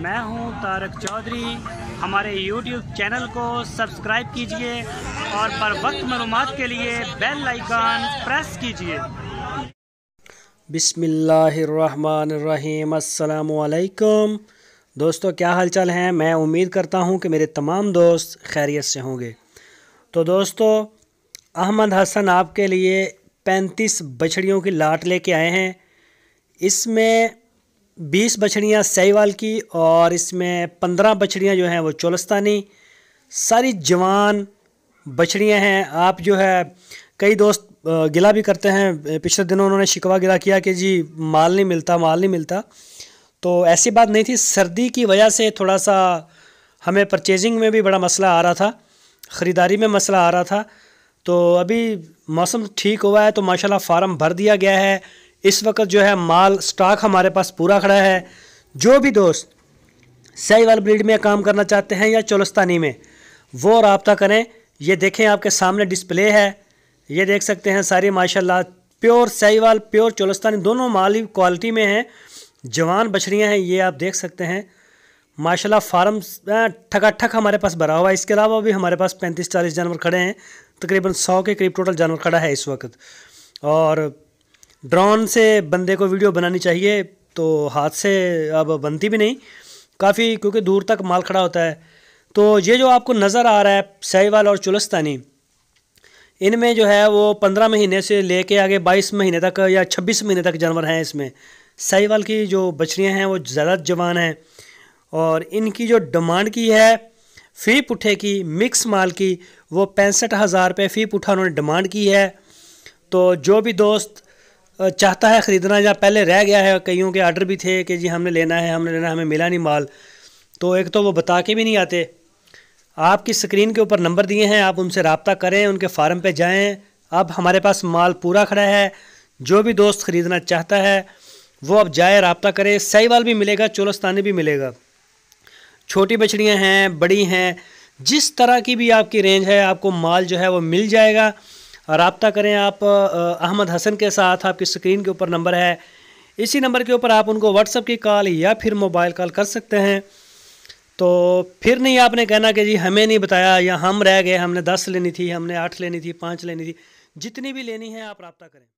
میں ہوں تارک چودھری ہمارے یوٹیوب چینل کو سبسکرائب کیجئے اور پر وقت معلومات کے لیے بیل آئیکن پریس کیجئے بسم اللہ الرحمن الرحیم السلام علیکم دوستو کیا حال چال ہیں میں امید کرتا ہوں کہ میرے تمام دوست خیریت سے ہوں گے تو دوستو احمد حسن آپ کے لیے پینتیس بچڑیوں کی لاٹ لے کے آئے ہیں اس میں بیس بچھڑیاں سیوال کی اور اس میں پندرہ بچھڑیاں جو ہیں وہ چولستانی ساری جوان بچھڑیاں ہیں آپ جو ہے کئی دوست گلا بھی کرتے ہیں پچھلے دنوں انہوں نے شکوا گلا کیا کہ جی مال نہیں ملتا مال نہیں ملتا تو ایسی بات نہیں تھی سردی کی وجہ سے تھوڑا سا ہمیں پرچیزنگ میں بھی بڑا مسئلہ آ رہا تھا خریداری میں مسئلہ آ رہا تھا تو ابھی موسم ٹھیک ہوا ہے تو ماشاءاللہ فارم بھر دیا گیا ہے اس وقت جو ہے مال سٹاک ہمارے پاس پورا کھڑا ہے جو بھی دوست سائی وال بریڈ میں کام کرنا چاہتے ہیں یا چولستانی میں وہ رابطہ کریں یہ دیکھیں آپ کے سامنے ڈسپلے ہے یہ دیکھ سکتے ہیں ساری ماشاءاللہ پیور سائی وال پیور چولستانی دونوں مال کوالٹی میں ہیں جوان بچڑیاں ہیں یہ آپ دیکھ سکتے ہیں ماشاءاللہ فارم ٹھکا ٹھک ہمارے پاس بھرا ہوا ہے اس کے علاوہ بھی ہمارے پاس پینتیس چالیس جانور کھڑے ہیں تقریباً سو کے قریب ٹوٹل جانور کھڑا ہے اس وقت اور ڈرون سے بندے کو ویڈیو بنانی چاہیے تو ہاتھ سے اب بنتی بھی نہیں کافی کیونکہ دور تک مال کھڑا ہوتا ہے تو یہ جو آپ کو نظر آ رہا ہے سای اور چلستانی ان میں جو ہے وہ پندرہ مہینے سے لے کے آگے بائیس مہینے تک یا چھبیس مہینے تک جانور ہیں اس میں سہی کی جو بچریاں ہیں وہ زیادہ جوان ہیں اور ان کی جو ڈیمانڈ کی ہے فی پٹھے کی مکس مال کی وہ پینسٹھ ہزار پہ فی پٹھا انہوں نے ڈیمانڈ کی ہے تو جو بھی دوست چاہتا ہے خریدنا یا پہلے رہ گیا ہے کئیوں کے آرڈر بھی تھے کہ جی ہم نے لینا ہے ہم نے لینا ہے ہمیں ملا نہیں مال تو ایک تو وہ بتا کے بھی نہیں آتے آپ کی سکرین کے اوپر نمبر دیے ہیں آپ ان سے رابطہ کریں ان کے فارم پہ جائیں اب ہمارے پاس مال پورا کھڑا ہے جو بھی دوست خریدنا چاہتا ہے وہ اب جائے رابطہ کریں صحیح وال بھی ملے گا چولستانی بھی ملے گا چھوٹی بچڑیاں ہیں بڑی ہیں جس طرح کی بھی آپ کی رینج ہے آپ کو مال جو ہے وہ مل جائے گا رابطہ کریں آپ احمد حسن کے ساتھ آپ کی سکرین کے اوپر نمبر ہے اسی نمبر کے اوپر آپ ان کو واٹس اپ کی کال یا پھر موبائل کال کر سکتے ہیں تو پھر نہیں آپ نے کہنا کہ جی ہمیں نہیں بتایا یا ہم رہ گئے ہم نے دس لینی تھی ہم نے آٹھ لینی تھی پانچ لینی تھی جتنی بھی لینی ہے آپ رابطہ کریں